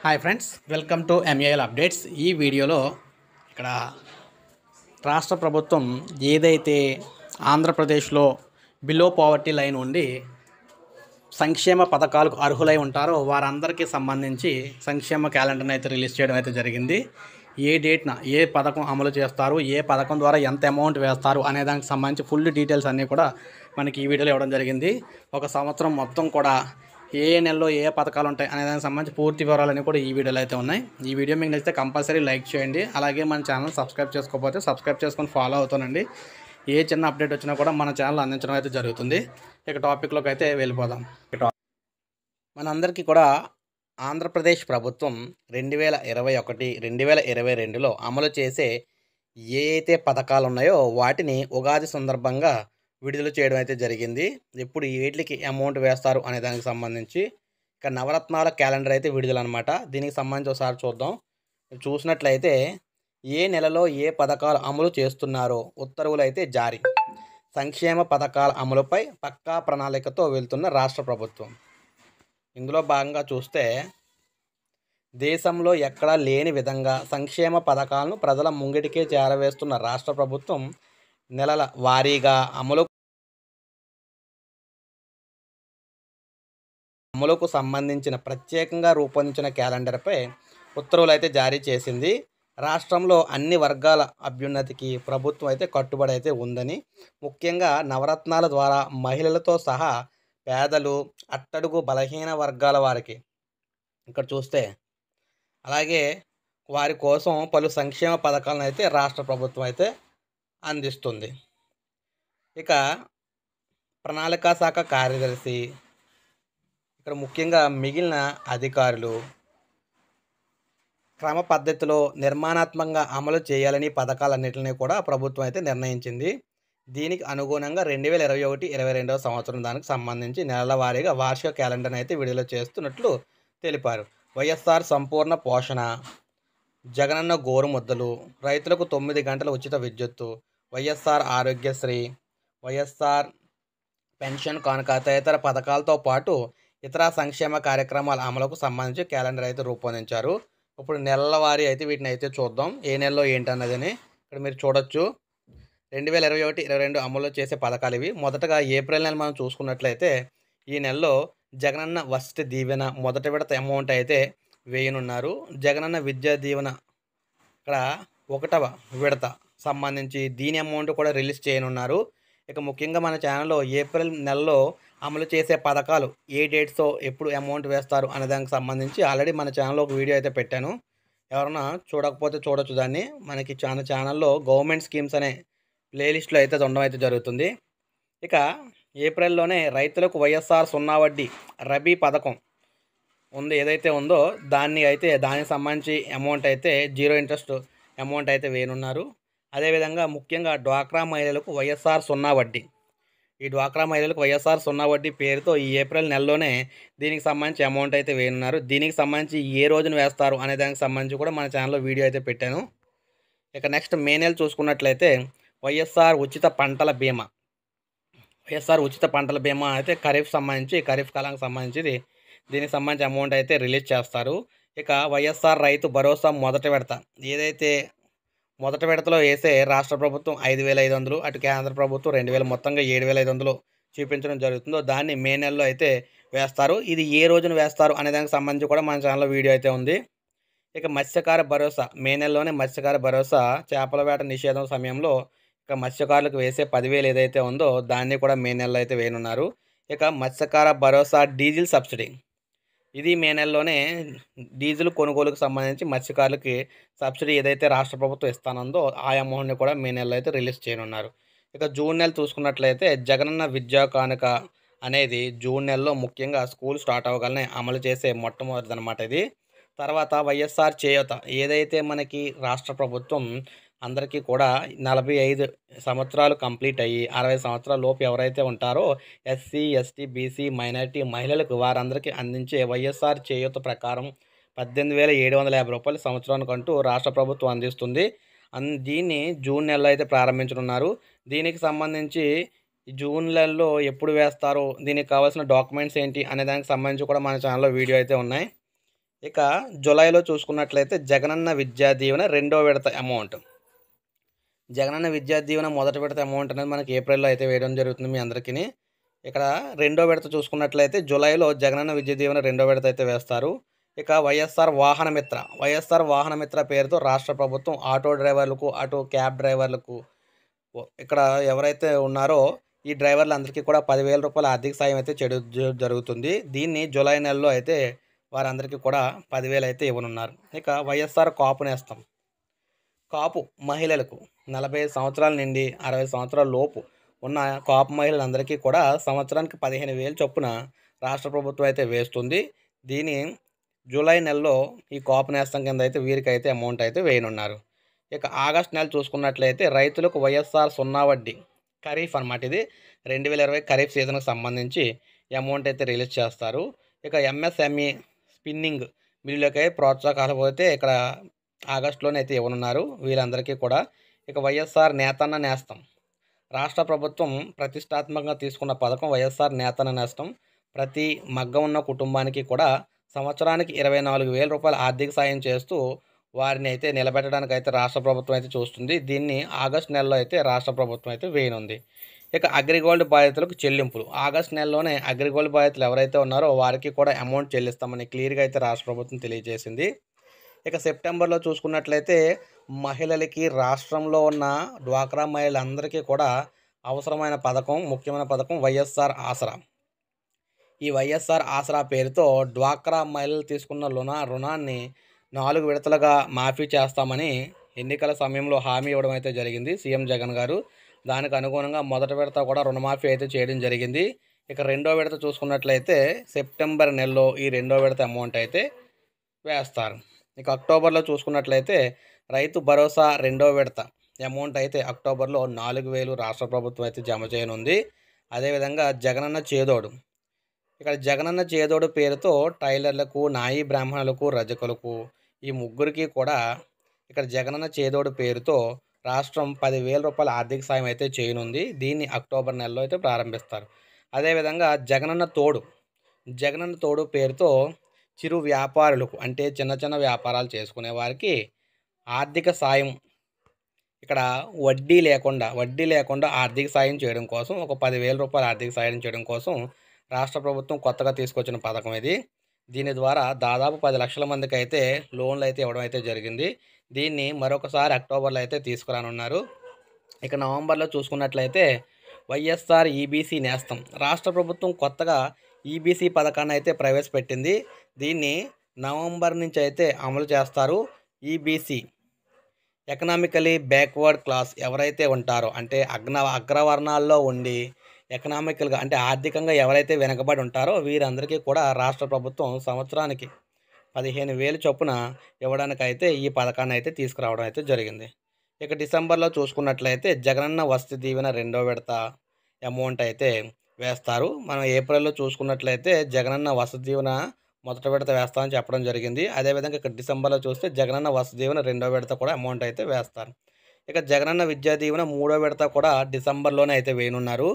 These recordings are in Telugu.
hi friends welcome to M A L updates ఈ వీడియోలో ఇక్కడ రాష్ట్ర ప్రభుత్వం ఏదైతే ఆంధ్రప్రదేశ్లో బిలో పావర్టీ లైన్ ఉండి సంక్షేమ పథకాలకు అర్హులై ఉంటారో వారందరికీ సంబంధించి సంక్షేమ క్యాలెండర్ని అయితే రిలీజ్ చేయడం అయితే జరిగింది ఏ డేట్న ఏ పథకం అమలు చేస్తారు ఏ పథకం ద్వారా ఎంత అమౌంట్ వేస్తారు అనే దానికి సంబంధించి ఫుల్ డీటెయిల్స్ అన్నీ కూడా మనకి ఈ వీడియోలో ఇవ్వడం జరిగింది ఒక సంవత్సరం మొత్తం కూడా ఏ నెలలో ఏ పథకాలు ఉంటాయి అనే దానికి సంబంధించి పూర్తి వివరాలన్నీ కూడా ఈ వీడియోలో అయితే ఉన్నాయి ఈ వీడియో మీకు నచ్చితే కంపల్సరీ లైక్ చేయండి అలాగే మన ఛానల్ సబ్స్క్రైబ్ చేసుకోకపోతే సబ్స్క్రైబ్ చేసుకొని ఫాలో అవుతానండి ఏ చిన్న అప్డేట్ వచ్చినా కూడా మన ఛానల్ అందించడం అయితే జరుగుతుంది ఇక టాపిక్లోకి అయితే వెళ్ళిపోదాం మనందరికీ కూడా ఆంధ్రప్రదేశ్ ప్రభుత్వం రెండు వేల ఇరవై ఒకటి రెండు వేల ఇరవై రెండులో అమలు చేసే ఏ అయితే పథకాలు ఉన్నాయో వాటిని ఉగాది సందర్భంగా విడుదల చేయడం అయితే జరిగింది ఇప్పుడు ఈ వీటికి అమౌంట్ వేస్తారు అనే దానికి సంబంధించి ఇక నవరత్నాల క్యాలెండర్ అయితే విడుదల అనమాట దీనికి సంబంధించి ఒకసారి చూద్దాం చూసినట్లయితే ఏ నెలలో ఏ పథకాలు అమలు చేస్తున్నారో ఉత్తర్వులు అయితే జారీ సంక్షేమ పథకాల అమలుపై పక్కా ప్రణాళికతో వెళ్తున్న రాష్ట్ర ప్రభుత్వం ఇందులో భాగంగా చూస్తే దేశంలో ఎక్కడా లేని విధంగా సంక్షేమ పథకాలను ప్రజల ముంగిటికే చేరవేస్తున్న రాష్ట్ర ప్రభుత్వం నెలల వారీగా అమలు అమలుకు సంబంధించిన ప్రత్యేకంగా రూపొందించిన క్యాలెండర్పై ఉత్తర్వులు అయితే జారీ చేసింది రాష్ట్రంలో అన్ని వర్గాల అభ్యున్నతికి ప్రభుత్వం అయితే కట్టుబడి అయితే ఉందని ముఖ్యంగా నవరత్నాల ద్వారా మహిళలతో సహా పేదలు అట్టడుగు బలహీన వర్గాల వారికి ఇక్కడ చూస్తే అలాగే వారి కోసం పలు సంక్షేమ పథకాలను అయితే రాష్ట్ర ప్రభుత్వం అయితే అందిస్తుంది ఇక ప్రణాళికా శాఖ కార్యదర్శి ఇక్కడ ముఖ్యంగా మిగిలిన అధికారులు క్రమ పద్ధతిలో నిర్మాణాత్మకంగా అమలు చేయాలని పథకాలన్నింటినీ కూడా ప్రభుత్వం అయితే నిర్ణయించింది దీనికి అనుగుణంగా రెండు వేల ఇరవై ఒకటి ఇరవై రెండవ సంవత్సరం దానికి సంబంధించి నెలవారీగా వార్షిక క్యాలెండర్ని అయితే విడుదల చేస్తున్నట్లు తెలిపారు వైఎస్ఆర్ సంపూర్ణ పోషణ జగనన్న గోరు ముద్దలు రైతులకు తొమ్మిది గంటల ఉచిత విద్యుత్తు వైఎస్ఆర్ ఆరోగ్యశ్రీ వైఎస్ఆర్ పెన్షన్ కానుక తదితర పథకాలతో పాటు ఇతర సంక్షేమ కార్యక్రమాల అమలుకు సంబంధించి క్యాలెండర్ అయితే రూపొందించారు ఇప్పుడు నెలవారీ అయితే వీటిని అయితే చూద్దాం ఏ నెలలో ఏంటన్నదని ఇక్కడ మీరు చూడొచ్చు రెండు వేల ఇరవై ఒకటి ఇరవై రెండు అమలు చేసే పథకాలు ఇవి మొదటగా ఏప్రిల్ నెల మనం చూసుకున్నట్లయితే ఈ నెలలో జగనన్న వసతి దీవెన మొదటి విడత అమౌంట్ అయితే వేయనున్నారు జగనన్న విద్యా దీవెన ఇక్కడ ఒకటవ విడత సంబంధించి దీని అమౌంట్ కూడా రిలీజ్ చేయనున్నారు ఇక ముఖ్యంగా మన ఛానల్లో ఏప్రిల్ నెలలో అమలు చేసే పథకాలు ఏ డేట్స్తో ఎప్పుడు అమౌంట్ వేస్తారు అనే దానికి సంబంధించి ఆల్రెడీ మన ఛానల్లో ఒక వీడియో అయితే పెట్టాను ఎవరన్నా చూడకపోతే చూడొచ్చు దాన్ని మనకి చాలా ఛానల్లో గవర్నమెంట్ స్కీమ్స్ అనే ప్లేలిస్ట్లో అయితే ఉండడం అయితే జరుగుతుంది ఇక ఏప్రిల్లోనే రైతులకు వైఎస్ఆర్ సున్నా వడ్డీ రబీ పథకం ఉంది ఏదైతే ఉందో దాన్ని అయితే దానికి సంబంధించి అమౌంట్ అయితే జీరో ఇంట్రెస్ట్ అమౌంట్ అయితే వేయనున్నారు అదేవిధంగా ముఖ్యంగా డ్వాక్రా మహిళలకు వైఎస్ఆర్ సున్నా వడ్డీ ఈ డ్వాక్రా మహిళలకు వైఎస్ఆర్ సున్నా వడ్డీ పేరుతో ఈ ఏప్రిల్ నెలలోనే దీనికి సంబంధించి అమౌంట్ అయితే వేయనున్నారు దీనికి సంబంధించి ఏ రోజున వేస్తారు అనే దానికి సంబంధించి కూడా మన ఛానల్లో వీడియో అయితే పెట్టాను ఇక నెక్స్ట్ మే నెల చూసుకున్నట్లయితే వైఎస్ఆర్ ఉచిత పంటల బీమా వైఎస్ఆర్ ఉచిత పంటల బీమా అయితే ఖరీఫ్ సంబంధించి ఖరీఫ్ కాలానికి సంబంధించి దీనికి సంబంధించి అమౌంట్ అయితే రిలీజ్ చేస్తారు ఇక వైఎస్ఆర్ రైతు భరోసా మొదట పెడతా ఏదైతే మొదటి విడతలో వేసే రాష్ట్ర ప్రభుత్వం ఐదు వేల ఐదు వందలు అటు కేంద్ర ప్రభుత్వం రెండు వేల మొత్తంగా ఏడు వేల ఐదు వందలు చూపించడం జరుగుతుందో దాన్ని మే నెలలో అయితే వేస్తారు ఇది ఏ రోజున వేస్తారు అనే దానికి సంబంధించి కూడా మన ఛానల్లో వీడియో అయితే ఉంది ఇక మత్స్యకార భరోసా మే నెలలోనే మత్స్యకార భరోసా చేపల వేట నిషేధం సమయంలో ఇక మత్స్యకారులకు వేసే పదివేలు ఏదైతే ఉందో దాన్ని కూడా మే నెలలో అయితే వేయనున్నారు ఇక మత్స్యకార భరోసా డీజిల్ సబ్సిడీ ఇది మే నెలలోనే డీజిల్ కొనుగోలుకు సంబంధించి మత్స్యకారులకి సబ్సిడీ ఏదైతే రాష్ట్ర ప్రభుత్వం ఇస్తానందో ఆ అమౌంట్ని కూడా మే నెలలో అయితే రిలీజ్ చేయనున్నారు ఇక జూన్ నెల చూసుకున్నట్లయితే జగనన్న విద్యా కానుక అనేది జూన్ నెలలో ముఖ్యంగా స్కూల్ స్టార్ట్ అవ్వగానే అమలు చేసే మొట్టమొదటిదనమాట ఇది తర్వాత వైఎస్ఆర్ చేయూత ఏదైతే మనకి రాష్ట్ర ప్రభుత్వం అందరికీ కూడా నలభై ఐదు సంవత్సరాలు కంప్లీట్ అయ్యి అరవై సంవత్సరాల లోపు ఎవరైతే ఉంటారో ఎస్సీ ఎస్టీ బీసీ మైనార్టీ మహిళలకు వారందరికీ అందించే వైఎస్ఆర్ చేయూత ప్రకారం పద్దెనిమిది వేల ఏడు వందల యాభై రాష్ట్ర ప్రభుత్వం అందిస్తుంది అన్ దీన్ని జూన్ నెలలో అయితే ప్రారంభించనున్నారు దీనికి సంబంధించి జూన్ నెలలో ఎప్పుడు వేస్తారు దీనికి కావాల్సిన డాక్యుమెంట్స్ ఏంటి అనే దానికి సంబంధించి కూడా మన ఛానల్లో వీడియో అయితే ఉన్నాయి ఇక జూలైలో చూసుకున్నట్లయితే జగనన్న విద్యా దీవెన రెండో విడత అమౌంట్ జగనన్న విద్యా దీవెన మొదటి విడత అమౌంట్ అనేది మనకి ఏప్రిల్లో అయితే వేయడం జరుగుతుంది మీ అందరికీ ఇక్కడ రెండో విడత చూసుకున్నట్లయితే జూలైలో జగనన్న విద్యా దీవెన రెండో విడత అయితే వేస్తారు ఇక వైఎస్ఆర్ వాహనమిత్ర వైఎస్ఆర్ వాహనమిత్ర పేరుతో రాష్ట్ర ప్రభుత్వం ఆటో డ్రైవర్లకు ఆటో క్యాబ్ డ్రైవర్లకు ఇక్కడ ఎవరైతే ఉన్నారో ఈ డ్రైవర్లందరికీ కూడా పదివేల రూపాయల ఆర్థిక సాయం అయితే చెడు జరుగుతుంది దీన్ని జూలై నెలలో అయితే వారందరికీ కూడా పదివేలు అయితే ఇవ్వనున్నారు ఇక వైఎస్ఆర్ కాపు నేస్తాం కాపు మహిళలకు నలభై సంవత్సరాల నుండి అరవై సంవత్సరాల లోపు ఉన్న కాపు మహిళలందరికీ కూడా సంవత్సరానికి పదిహేను వేలు చొప్పున రాష్ట్ర ప్రభుత్వం అయితే వేస్తుంది దీని జూలై నెలలో ఈ కాపు నేస్తం కింద అయితే వీరికైతే అమౌంట్ అయితే వేయనున్నారు ఇక ఆగస్ట్ నెల చూసుకున్నట్లయితే రైతులకు వైఎస్ఆర్ సున్నా వడ్డీ ఖరీఫ్ అనమాట ఇది రెండు వేల ఇరవై ఖరీఫ్ సీజన్కి సంబంధించి అమౌంట్ అయితే రిలీజ్ చేస్తారు ఇక ఎంఎస్ఎంఈ స్పిన్నింగ్ మిల్లులకై ప్రోత్సాహాలు పోతే ఇక్కడ ఆగస్టులోనే అయితే ఇవ్వనున్నారు వీళ్ళందరికీ కూడా ఇక వైఎస్ఆర్ నేతన్న నేస్తం రాష్ట్ర ప్రభుత్వం ప్రతిష్టాత్మకంగా తీసుకున్న పథకం వైఎస్ఆర్ నేతన్న నేస్తం ప్రతి మగ్గం ఉన్న కుటుంబానికి కూడా సంవత్సరానికి ఇరవై నాలుగు వేల రూపాయల ఆర్థిక సాయం చేస్తూ వారిని అయితే నిలబెట్టడానికి అయితే రాష్ట్ర ప్రభుత్వం అయితే చూస్తుంది దీన్ని ఆగస్ట్ నెలలో అయితే రాష్ట్ర ప్రభుత్వం అయితే వేయనుంది ఇక అగ్రిగోల్డ్ బాధితులకు చెల్లింపులు ఆగస్ట్ నెలలోనే అగ్రిగోల్డ్ బాధితులు ఎవరైతే ఉన్నారో వారికి కూడా అమౌంట్ చెల్లిస్తామని క్లియర్గా అయితే రాష్ట్ర ప్రభుత్వం తెలియజేసింది ఇక సెప్టెంబర్లో చూసుకున్నట్లయితే మహిళలకి రాష్ట్రంలో ఉన్న డ్వాక్రా మహిళలందరికీ కూడా అవసరమైన పథకం ముఖ్యమైన పథకం వైఎస్ఆర్ ఆసరా ఈ వైఎస్ఆర్ ఆసరా పేరుతో డ్వాక్రా మహిళలు తీసుకున్న రుణ రుణాన్ని నాలుగు విడతలుగా మాఫీ చేస్తామని ఎన్నికల సమయంలో హామీ ఇవ్వడం అయితే జరిగింది సీఎం జగన్ గారు దానికి అనుగుణంగా మొదటి విడత కూడా రుణమాఫీ అయితే చేయడం జరిగింది ఇక రెండో విడత చూసుకున్నట్లయితే సెప్టెంబర్ నెలలో ఈ రెండో విడత అమౌంట్ అయితే వేస్తారు ఇక అక్టోబర్లో చూసుకున్నట్లయితే రైతు భరోసా రెండో విడత అమౌంట్ అయితే అక్టోబర్లో నాలుగు వేలు రాష్ట్ర ప్రభుత్వం అయితే జమ చేయనుంది అదేవిధంగా జగనన్న చేదోడు ఇక్కడ జగనన్న చేదోడు పేరుతో టైలర్లకు నాయి బ్రాహ్మణులకు రజకులకు ఈ ముగ్గురికి కూడా ఇక్కడ జగనన్న చేదోడు పేరుతో రాష్ట్రం పదివేల రూపాయల ఆర్థిక సాయం అయితే చేయనుంది దీన్ని అక్టోబర్ నెలలో అయితే ప్రారంభిస్తారు అదేవిధంగా జగనన్న తోడు జగనన్న తోడు పేరుతో చిరు వ్యాపారులకు అంటే చిన్న చిన్న వ్యాపారాలు చేసుకునే వారికి ఆర్థిక సాయం ఇక్కడ వడ్డీ లేకుండా వడ్డీ లేకుండా ఆర్థిక సాయం చేయడం కోసం ఒక పదివేల రూపాయలు ఆర్థిక సాయం చేయడం కోసం రాష్ట్ర ప్రభుత్వం కొత్తగా తీసుకొచ్చిన పథకం ఇది దీని ద్వారా దాదాపు పది లక్షల మందికి అయితే లోన్లు అయితే ఇవ్వడం అయితే జరిగింది దీన్ని మరొకసారి అక్టోబర్లో అయితే తీసుకురానున్నారు ఇక నవంబర్లో చూసుకున్నట్లయితే వైఎస్ఆర్ ఈబీసీ నేస్తం రాష్ట్ర ప్రభుత్వం కొత్తగా ఈబీసీ e పథకాన్ని అయితే ప్రవేశపెట్టింది దీన్ని నవంబర్ నుంచి అయితే అమలు చేస్తారు E B C e economically backward class ఎవరైతే ఉంటారో అంటే అగ్న అగ్రవర్ణాల్లో ఉండి ఎకనామికల్గా అంటే ఆర్థికంగా ఎవరైతే వెనకబడి ఉంటారో వీరందరికీ కూడా రాష్ట్ర ప్రభుత్వం సంవత్సరానికి పదిహేను వేలు చొప్పున ఇవ్వడానికైతే ఈ పథకాన్ని అయితే తీసుకురావడం అయితే జరిగింది ఇక డిసెంబర్లో చూసుకున్నట్లయితే జగనన్న వసతి దీవెన రెండో విడత అమౌంట్ అయితే వేస్తారు మనం ఏప్రిల్లో చూసుకున్నట్లయితే జగనన్న వసతీవన మొదట విడత వేస్తామని చెప్పడం జరిగింది అదేవిధంగా ఇక్కడ డిసెంబర్లో చూస్తే జగనన్న వసతీవన రెండో విడత కూడా అమౌంట్ అయితే వేస్తారు ఇక జగనన్న విద్యా దీవెన మూడో విడత కూడా డిసెంబర్లోనే అయితే వేయనున్నారు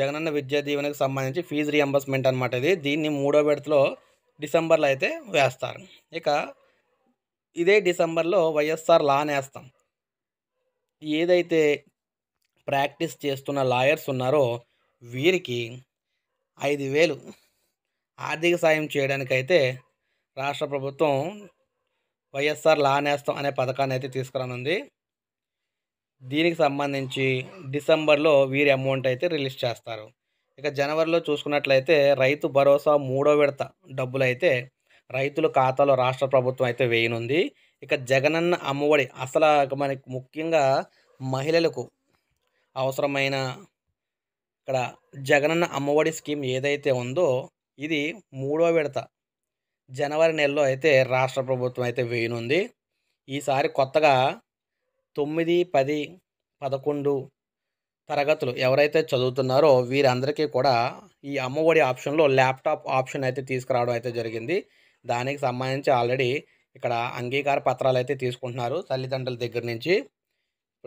జగనన్న విద్యా దీవెనకు సంబంధించి ఫీజు రియంబర్స్మెంట్ అనమాట ఇది దీన్ని మూడో విడతలో డిసెంబర్లో అయితే వేస్తారు ఇక ఇదే డిసెంబర్లో వైఎస్ఆర్ లా నేస్తాం ఏదైతే ప్రాక్టీస్ చేస్తున్న లాయర్స్ ఉన్నారో వీరికి ఐదు వేలు ఆర్థిక సాయం చేయడానికైతే రాష్ట్ర ప్రభుత్వం వైఎస్ఆర్ లా నేస్తం అనే పథకాన్ని అయితే తీసుకురానుంది దీనికి సంబంధించి డిసెంబర్లో వీరి అమౌంట్ అయితే రిలీజ్ చేస్తారు ఇక జనవరిలో చూసుకున్నట్లయితే రైతు భరోసా మూడో విడత డబ్బులు అయితే రైతుల ఖాతాలో రాష్ట్ర ప్రభుత్వం అయితే వేయనుంది ఇక జగనన్న అమ్మఒడి అసలు మనకి ముఖ్యంగా మహిళలకు అవసరమైన ఇక్కడ జగనన్న అమ్మఒడి స్కీమ్ ఏదైతే ఉందో ఇది మూడో విడత జనవరి నెలలో అయితే రాష్ట్ర ప్రభుత్వం అయితే వేయనుంది ఈసారి కొత్తగా తొమ్మిది పది పదకొండు తరగతులు ఎవరైతే చదువుతున్నారో వీరందరికీ కూడా ఈ అమ్మఒడి ఆప్షన్లో ల్యాప్టాప్ ఆప్షన్ అయితే తీసుకురావడం అయితే జరిగింది దానికి సంబంధించి ఆల్రెడీ ఇక్కడ అంగీకార పత్రాలు అయితే తీసుకుంటున్నారు తల్లిదండ్రుల దగ్గర నుంచి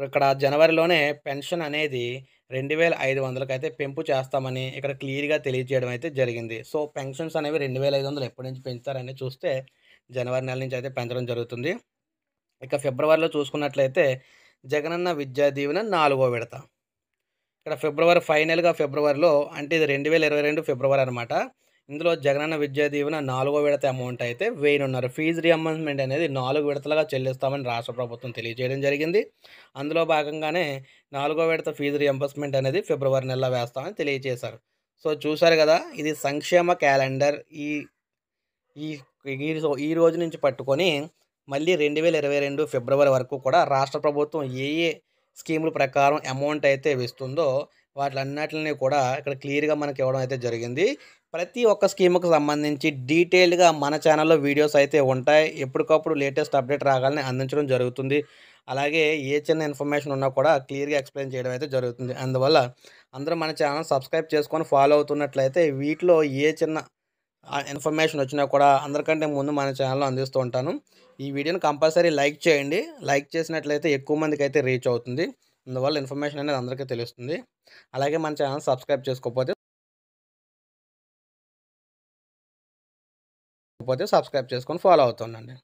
ఇక్కడ జనవరిలోనే పెన్షన్ అనేది రెండు వేల ఐదు వందలకైతే పెంపు చేస్తామని ఇక్కడ క్లియర్గా తెలియజేయడం అయితే జరిగింది సో పెన్షన్స్ అనేవి రెండు వేల ఐదు వందలు ఎప్పటి నుంచి పెంచుతారని చూస్తే జనవరి నెల నుంచి అయితే పెంచడం జరుగుతుంది ఇక ఫిబ్రవరిలో చూసుకున్నట్లయితే జగనన్న విద్యా దీవెన నాలుగో విడత ఇక్కడ ఫిబ్రవరి ఫైనల్గా ఫిబ్రవరిలో అంటే ఇది రెండు వేల ఇరవై రెండు ఫిబ్రవరి అనమాట ఇందులో జగనన్న విద్యా దీవెన నాలుగో విడత అమౌంట్ అయితే వేయనున్నారు ఫీజు రియంబర్స్మెంట్ అనేది నాలుగు విడతలుగా చెల్లిస్తామని రాష్ట్ర ప్రభుత్వం తెలియజేయడం జరిగింది అందులో భాగంగానే నాలుగో విడత ఫీజు రియంబర్స్మెంట్ అనేది ఫిబ్రవరి నెలలో వేస్తామని తెలియజేశారు సో చూశారు కదా ఇది సంక్షేమ క్యాలెండర్ ఈ ఈ రోజు నుంచి పట్టుకొని మళ్ళీ రెండు వేల ఇరవై రెండు ఫిబ్రవరి వరకు కూడా రాష్ట్ర ప్రభుత్వం ఏ ఏ స్కీముల ప్రకారం అమౌంట్ అయితే ఇస్తుందో వాటిలన్నిటిని కూడా ఇక్కడ క్లియర్గా మనకి ఇవ్వడం అయితే జరిగింది ప్రతి ఒక్క స్కీముకు సంబంధించి డీటెయిల్గా మన ఛానల్లో వీడియోస్ అయితే ఉంటాయి ఎప్పటికప్పుడు లేటెస్ట్ అప్డేట్ రాగాలని అందించడం జరుగుతుంది అలాగే ఏ చిన్న ఇన్ఫర్మేషన్ ఉన్నా కూడా క్లియర్గా ఎక్స్ప్లెయిన్ చేయడం అయితే జరుగుతుంది అందువల్ల అందరూ మన ఛానల్ సబ్స్క్రైబ్ చేసుకొని ఫాలో అవుతున్నట్లయితే వీటిలో ఏ చిన్న ఇన్ఫర్మేషన్ వచ్చినా కూడా అందరికంటే ముందు మన ఛానల్లో అందిస్తూ ఉంటాను ఈ వీడియోని కంపల్సరీ లైక్ చేయండి లైక్ చేసినట్లయితే ఎక్కువ మందికి అయితే రీచ్ అవుతుంది అందువల్ల ఇన్ఫర్మేషన్ అనేది అందరికీ తెలుస్తుంది అలాగే మన ఛానల్ సబ్స్క్రైబ్ చేసుకోకపోతే లేకపోతే సబ్స్క్రైబ్ చేసుకొని ఫాలో అవుతుండండి